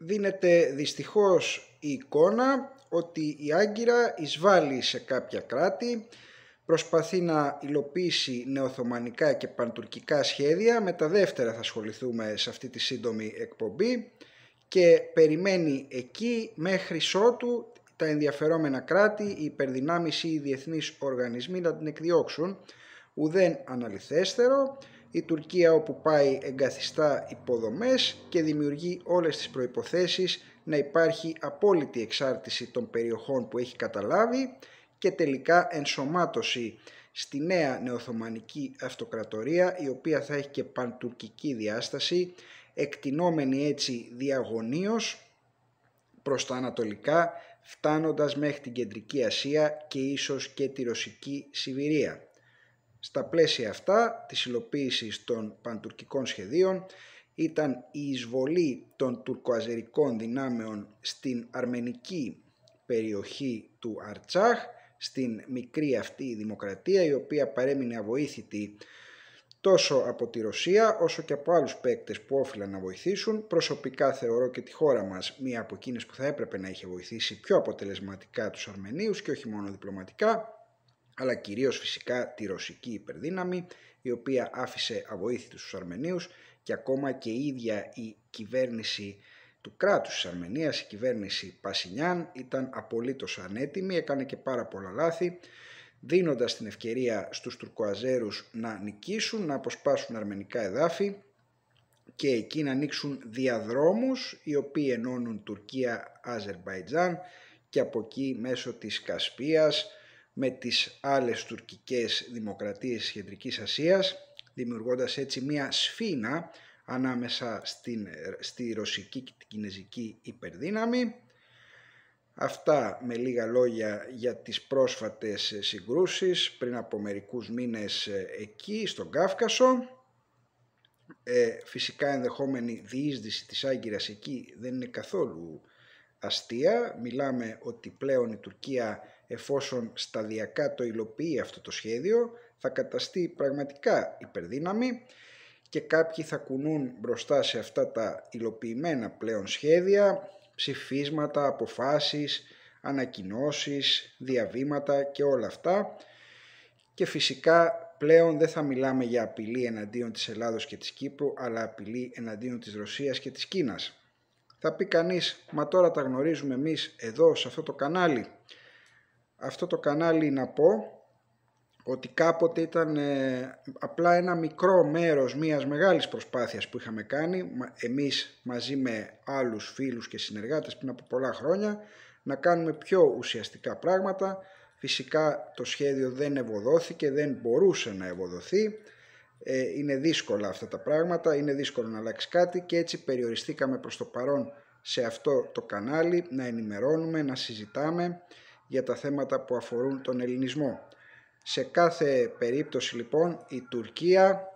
δίνεται δυστυχώς η εικόνα ότι η Άγκυρα εισβάλλει σε κάποια κράτη, προσπαθεί να υλοποιήσει νεοθωμανικά και παντουρκικά σχέδια, με τα δεύτερα θα ασχοληθούμε σε αυτή τη σύντομη εκπομπή και περιμένει εκεί μέχρι ότου τα ενδιαφερόμενα κράτη, οι υπερδυνάμεις ή οι διεθνείς οργανισμοί να την εκδιώξουν, ουδέν αναλυθέστερο, η Τουρκία όπου πάει εγκαθιστά υποδομές και δημιουργεί όλες τις προϋποθέσεις να υπάρχει απόλυτη εξάρτηση των περιοχών που έχει καταλάβει και τελικά ενσωμάτωση στη νέα νεοθωμανική αυτοκρατορία η οποία θα έχει και παντουρκική διάσταση εκτινόμενη έτσι διαγωνίως προς τα ανατολικά φτάνοντας μέχρι την Κεντρική Ασία και ίσως και τη Ρωσική Σιβηρία. Στα πλαίσια αυτά της υλοποίησης των παντουρκικών σχεδίων ήταν η εισβολή των τουρκοαζερικών δυνάμεων στην αρμενική περιοχή του Αρτσάχ, στην μικρή αυτή δημοκρατία η οποία παρέμεινε αβοήθητη τόσο από τη Ρωσία όσο και από άλλους παίκτες που όφυλαν να βοηθήσουν. Προσωπικά θεωρώ και τη χώρα μας μία από εκείνες που θα έπρεπε να είχε βοηθήσει πιο αποτελεσματικά τους Αρμενίους και όχι μόνο διπλωματικά αλλά κυρίως φυσικά τη ρωσική υπερδύναμη, η οποία άφησε αβοήθητους τους Αρμενίους και ακόμα και η ίδια η κυβέρνηση του κράτους της Αρμενίας, η κυβέρνηση Πασινιάν ήταν απολύτως ανέτοιμη, έκανε και πάρα πολλά λάθη, δίνοντας την ευκαιρία στους Τουρκοαζέρους να νικήσουν, να αποσπάσουν αρμενικά εδάφη και εκεί να ανοίξουν διαδρόμους οι οποίοι ενώνουν Τουρκία-Αζερβαϊτζάν και από εκεί μέσω της Κασπίας με τις άλλες τουρκικές δημοκρατίες της Κεντρικής Ασίας, δημιουργώντας έτσι μία σφήνα ανάμεσα στην, στη ρωσική και την κινέζικη υπερδύναμη. Αυτά με λίγα λόγια για τις πρόσφατες συγκρούσεις πριν από μερικούς μήνες εκεί στον Κάφκασο. Ε, φυσικά ενδεχόμενη διείσδυση της Άγκυρας εκεί δεν είναι καθόλου αστεία. Μιλάμε ότι πλέον η Τουρκία εφόσον σταδιακά το υλοποιεί αυτό το σχέδιο, θα καταστεί πραγματικά υπερδύναμη και κάποιοι θα κουνούν μπροστά σε αυτά τα υλοποιημένα πλέον σχέδια, ψηφίσματα, αποφάσεις, ανακοινώσεις, διαβήματα και όλα αυτά. Και φυσικά πλέον δεν θα μιλάμε για απειλή εναντίον της Ελλάδος και της Κύπρου, αλλά απειλή εναντίον της Ρωσίας και της Κίνας. Θα πει κανείς, μα τώρα τα γνωρίζουμε εμείς εδώ σε αυτό το κανάλι αυτό το κανάλι να πω ότι κάποτε ήταν ε, απλά ένα μικρό μέρος μιας μεγάλης προσπάθειας που είχαμε κάνει εμείς μαζί με άλλους φίλους και συνεργάτες πριν από πολλά χρόνια να κάνουμε πιο ουσιαστικά πράγματα. Φυσικά το σχέδιο δεν ευωδόθηκε, δεν μπορούσε να ευωδοθεί. Ε, είναι δύσκολα αυτά τα πράγματα, είναι δύσκολο να αλλάξει κάτι και έτσι περιοριστήκαμε προς το παρόν σε αυτό το κανάλι να ενημερώνουμε, να συζητάμε για τα θέματα που αφορούν τον ελληνισμό. Σε κάθε περίπτωση λοιπόν η Τουρκία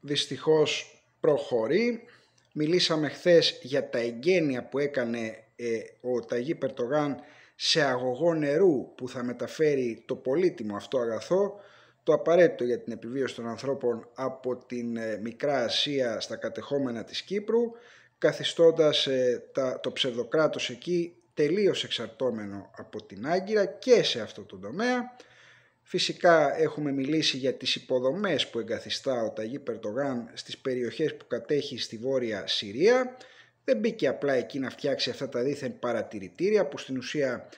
δυστυχώς προχωρεί. Μιλήσαμε χθες για τα εγκαίνια που έκανε ε, ο Ταγί Περτογάν σε αγωγό νερού που θα μεταφέρει το πολύτιμο αυτό αγαθό, το απαραίτητο για την επιβίωση των ανθρώπων από την ε, Μικρά Ασία στα κατεχόμενα της Κύπρου, καθιστώντας ε, τα, το ψευδοκράτος εκεί τελείως εξαρτώμενο από την Άγκυρα και σε αυτό το τομέα. Φυσικά έχουμε μιλήσει για τις υποδομές που εγκαθιστά ο Ταγί Περτογάν στις περιοχές που κατέχει στη Βόρεια Συρία. Δεν μπήκε απλά εκεί να φτιάξει αυτά τα δίθεν παρατηρητήρια που στην ουσία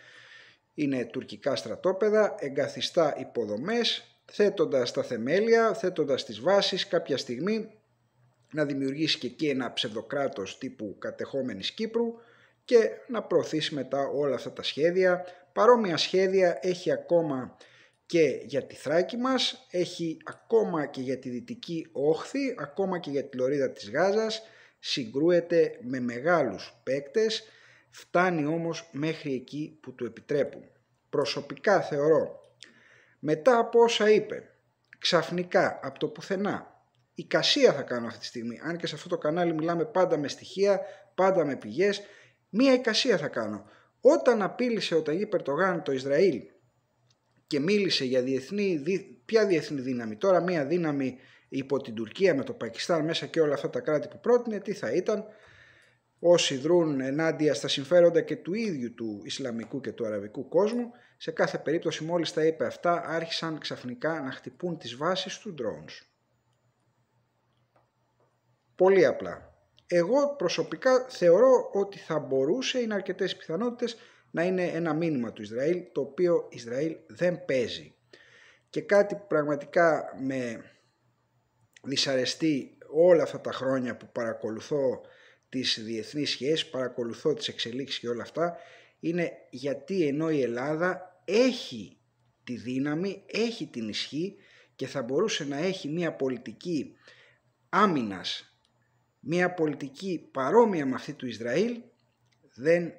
είναι τουρκικά στρατόπεδα, εγκαθιστά υποδομές, θέτοντας τα θεμέλια, θέτοντας τις βάσεις κάποια στιγμή να δημιουργήσει και εκεί ένα ψευδοκράτος τύπου κατεχόμενης Κύπρου, και να προωθήσει μετά όλα αυτά τα σχέδια. Παρόμοια σχέδια έχει ακόμα και για τη Θράκη μας, έχει ακόμα και για τη Δυτική Όχθη, ακόμα και για τη Λωρίδα της Γάζας, συγκρούεται με μεγάλους παίκτες, φτάνει όμως μέχρι εκεί που του επιτρέπουν. Προσωπικά θεωρώ, μετά από όσα είπε, ξαφνικά από το πουθενά, η κασία θα κάνω αυτή τη στιγμή, αν και σε αυτό το κανάλι μιλάμε πάντα με στοιχεία, πάντα με πηγές, Μία εικασία θα κάνω. Όταν απείλησε ο Ταγί Περτογάν το Ισραήλ και μίλησε για διεθνή, ποια διεθνή δύναμη, τώρα μία δύναμη υπό την Τουρκία με το Πακιστάν μέσα και όλα αυτά τα κράτη που πρότεινε, τι θα ήταν όσοι δρούν ενάντια στα συμφέροντα και του ίδιου του Ισλαμικού και του Αραβικού κόσμου, σε κάθε περίπτωση μόλις τα είπε αυτά άρχισαν ξαφνικά να χτυπούν τις βάσεις του ντρόνς. Πολύ απλά. Εγώ προσωπικά θεωρώ ότι θα μπορούσε, είναι αρκετές πιθανότητες, να είναι ένα μήνυμα του Ισραήλ, το οποίο Ισραήλ δεν παίζει. Και κάτι πραγματικά με δυσαρεστεί όλα αυτά τα χρόνια που παρακολουθώ τις διεθνείς σχέσεις, παρακολουθώ τις εξελίξεις και όλα αυτά, είναι γιατί ενώ η Ελλάδα έχει τη δύναμη, έχει την ισχύ και θα μπορούσε να έχει μια πολιτική άμυνας μια πολιτική παρόμοια με αυτή του Ισραήλ δεν,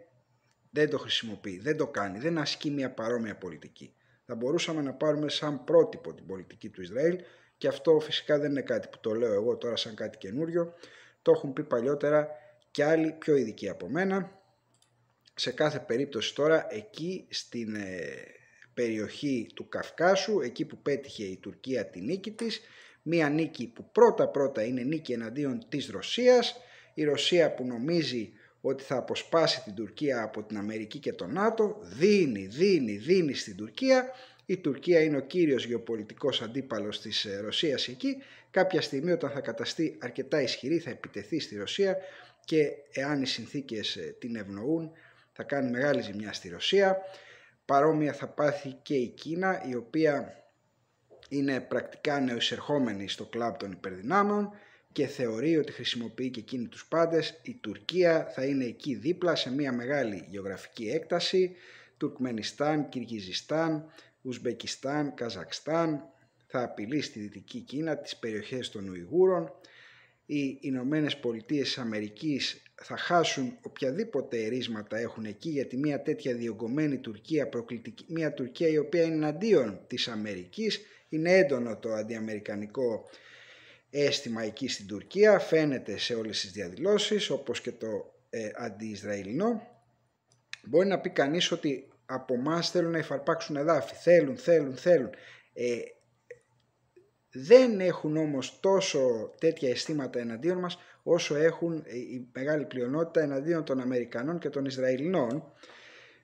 δεν το χρησιμοποιεί, δεν το κάνει, δεν ασκεί μια παρόμοια πολιτική. Θα μπορούσαμε να πάρουμε σαν πρότυπο την πολιτική του Ισραήλ και αυτό φυσικά δεν είναι κάτι που το λέω εγώ τώρα σαν κάτι καινούριο. Το έχουν πει παλιότερα και άλλοι πιο ειδικοί από μένα. Σε κάθε περίπτωση τώρα εκεί στην ε, περιοχή του Καυκάσου, εκεί που πέτυχε η Τουρκία τη νίκη της, Μία νίκη που πρώτα-πρώτα είναι νίκη εναντίον της Ρωσίας, η Ρωσία που νομίζει ότι θα αποσπάσει την Τουρκία από την Αμερική και τον ΝΑΤΟ, δίνει, δίνει, δίνει στην Τουρκία. Η Τουρκία είναι ο κύριος γεωπολιτικός αντίπαλος της ε, Ρωσίας εκεί. Κάποια στιγμή όταν θα καταστεί αρκετά ισχυρή θα επιτεθεί στη Ρωσία και εάν οι συνθήκες ε, την ευνοούν θα κάνει μεγάλη ζημιά στη Ρωσία. Παρόμοια θα πάθει και η Κίνα η οποία είναι πρακτικά νεοεισερχόμενη στο κλαμπ των υπερδυνάμεων και θεωρεί ότι χρησιμοποιεί και εκείνη τους πάντες. Η Τουρκία θα είναι εκεί δίπλα σε μια μεγάλη γεωγραφική έκταση. Τουρκμενιστάν, Κυργιζιστάν, Ουσμπεκιστάν, Καζακστάν. Θα απειλεί στη Δυτική Κίνα τις περιοχές των Ουιγούρων οι Ηνωμένες Πολιτείες της Αμερικής θα χάσουν οποιαδήποτε ερίσματα έχουν εκεί γιατί μια τέτοια διωγγωμένη Τουρκία, προκλητική, μια Τουρκία η οποία είναι αντίον της Αμερικής, είναι έντονο το αντιαμερικανικό αίσθημα εκεί στην Τουρκία, φαίνεται σε όλες τις διαδηλώσεις όπως και το ε, αντιισραηλινό. Μπορεί να πει κανείς ότι από εμάς θέλουν να υφαρπάξουν εδάφη, θέλουν, θέλουν, θέλουν. Ε, δεν έχουν όμως τόσο τέτοια αισθήματα εναντίον μας όσο έχουν ε, η μεγάλη πλειονότητα εναντίον των Αμερικανών και των Ισραηλινών.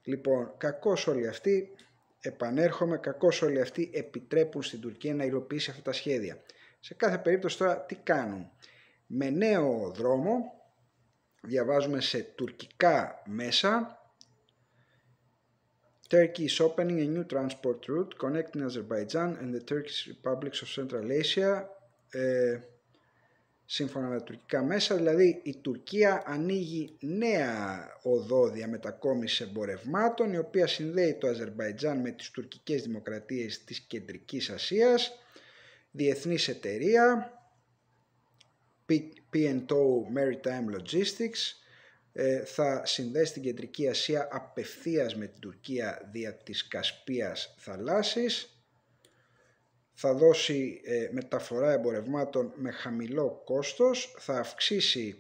Λοιπόν, κακώς όλοι αυτοί, επανέρχομαι, κακώς όλοι αυτοί επιτρέπουν στην Τουρκία να υλοποιήσει αυτά τα σχέδια. Σε κάθε περίπτωση τώρα τι κάνουν. Με νέο δρόμο, διαβάζουμε σε τουρκικά μέσα, Turkey is opening a new transport route connecting Azerbaijan and the Turkish Republics of Central Asia ε, σύμφωνα με τα τουρκικά μέσα, δηλαδή η Τουρκία ανοίγει νέα οδό διαμετακόμισης εμπορευμάτων η οποία συνδέει το Αζερβαϊτζάν με τις τουρκικές δημοκρατίες της Κεντρικής Ασίας, διεθνής εταιρεία, P&O Maritime Logistics, ε, θα συνδέσει την Κεντρική Ασία απευθείας με την Τουρκία δια της Κασπίας θαλάσσης. Θα δώσει ε, μεταφορά εμπορευμάτων με χαμηλό κόστος, θα αυξήσει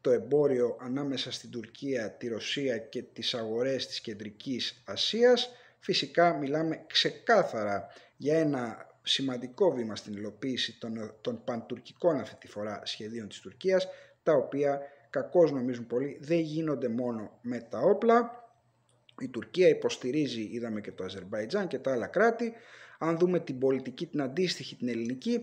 το εμπόριο ανάμεσα στην Τουρκία, τη Ρωσία και τις αγορές της Κεντρικής Ασίας. Φυσικά μιλάμε ξεκάθαρα για ένα σημαντικό βήμα στην υλοποίηση των, των παντουρκικών αυτή τη φορά σχεδίων της Τουρκίας, τα οποία κακώς νομίζουν πολλοί, δεν γίνονται μόνο με τα όπλα. Η Τουρκία υποστηρίζει, είδαμε και το Αζερβαϊτζάν και τα άλλα κράτη. Αν δούμε την πολιτική, την αντίστοιχη, την ελληνική,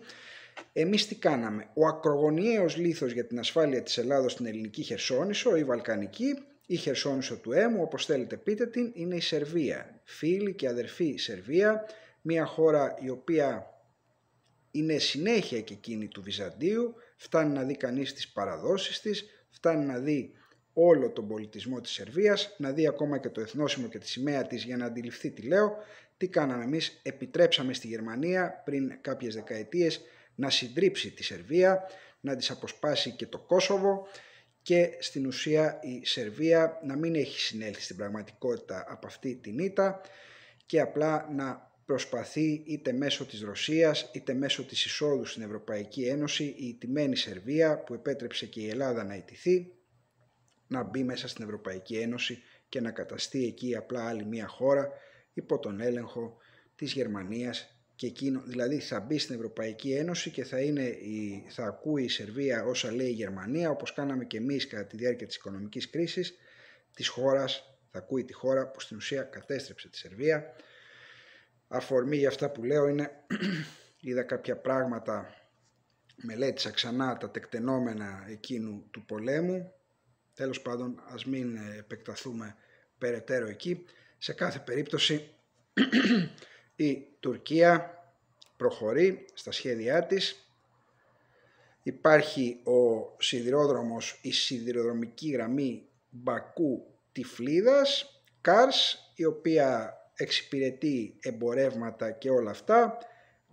εμείς τι κάναμε. Ο ακρογωνιαίος λίθος για την ασφάλεια της Ελλάδος στην ελληνική Χερσόνησο, η Βαλκανική, η Χερσόνησο του Έμου, όπως θέλετε πείτε την, είναι η Σερβία. Φίλοι και αδερφοί Σερβία, μια χώρα η οποία είναι συνέχεια και εκείνη του Βυζαντίου, φτάνει να δει κανείς τις παραδόσεις της, Φτάνει να δει όλο τον πολιτισμό της Σερβίας, να δει ακόμα και το εθνόσημο και τη σημαία της για να αντιληφθεί τι λέω. Τι κάναμε εμείς, επιτρέψαμε στη Γερμανία πριν κάποιες δεκαετίες να συντρίψει τη Σερβία, να της αποσπάσει και το Κόσοβο και στην ουσία η Σερβία να μην έχει συνέλθει στην πραγματικότητα από αυτή την ήττα και απλά να προσπαθεί είτε μέσω της Ρωσίας είτε μέσω της εισόδου στην Ευρωπαϊκή Ένωση η τιμένη Σερβία που επέτρεψε και η Ελλάδα να ιτηθεί να μπει μέσα στην Ευρωπαϊκή Ένωση και να καταστεί εκεί απλά άλλη μια χώρα υπό τον έλεγχο της Γερμανίας και εκείνο, δηλαδή θα μπει στην Ευρωπαϊκή Ένωση και θα, είναι η, θα ακούει η Σερβία όσα λέει η Γερμανία όπως κάναμε και εμείς κατά τη διάρκεια της οικονομικής κρίσης της χώρας, θα ακούει τη χώρα που στην ουσία κατέστρεψε τη Σερβία αφορμή για αυτά που λέω είναι είδα κάποια πράγματα μελέτησα ξανά τα τεκτενόμενα εκείνου του πολέμου τέλος πάντων ας μην επεκταθούμε περαιτέρω εκεί σε κάθε περίπτωση η Τουρκία προχωρεί στα σχέδιά της υπάρχει ο σιδηρόδρομος η σιδηροδρομική γραμμή Μπακού Τυφλίδας Καρς η οποία εξυπηρετεί εμπορεύματα και όλα αυτά.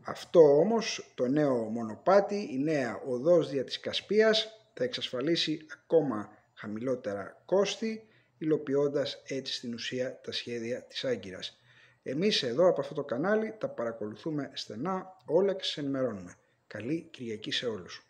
Αυτό όμως το νέο μονοπάτι, η νέα οδός δια της Κασπίας θα εξασφαλίσει ακόμα χαμηλότερα κόστη, υλοποιώντας έτσι στην ουσία τα σχέδια της Άγκυρας. Εμείς εδώ από αυτό το κανάλι τα παρακολουθούμε στενά όλα και σας ενημερώνουμε. Καλή Κυριακή σε όλους.